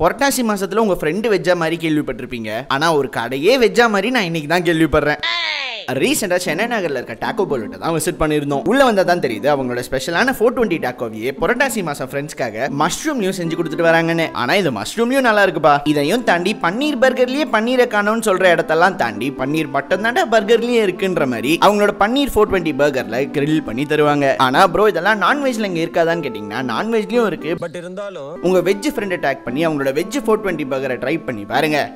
புரட்டாசி மாசத்துல உங்க ஃப்ரெண்டு வெஜ்ஜா மாதிரி கேள்விப்பட்டிருப்பீங்க ஆனா ஒரு கடையே வெஜ்ஜா மாதிரி நான் இன்னைக்கு தான் கேள்விப்படுறேன் ரீசெண்டாக சென்னை நகரில் இருக்க டாக்கோ போல்ட்ட தான் விசிட் பண்ணியிருந்தோம் உள்ள வந்தால் தான் தெரியுது அவங்களோட ஸ்பெஷலான ஃபோர் டுவெண்ட்டி டாக்கோவியே புரட்டாசி மாதம் ஃப்ரெண்ட்ஸ்க்காக மஷ்ரூம் நியூ செஞ்சு கொடுத்துட்டு வராங்கன்னு ஆனால் இது மஷ்ரூம்லையும் நல்லா இருக்குப்பா இதையும் தாண்டி பன்னீர் பர்கர்லேயே பன்னீரை காணும்னு சொல்கிற இடத்தெல்லாம் தாண்டி பன்னீர் மட்டும் தாண்டா பர்கர்லயே இருக்குன்ற மாதிரி அவங்களோட பன்னீர் ஃபோர் டுவெண்ட்டி பர்கரில் கிரில் பண்ணி தருவாங்க ஆனால் ப்ரோ இதெல்லாம் நான்வெஜ்ல இங்கே இருக்காதான்னு கேட்டீங்கன்னா நான்வெஜ்லேயும் இருக்கு பட் இருந்தாலும் உங்கள் வெஜ் ஃப்ரெண்டை டேக் பண்ணி அவங்களோட வெஜ் ஃபோர் டுவெண்ட்டி பர்கரை ட்ரை பண்ணி பாருங்க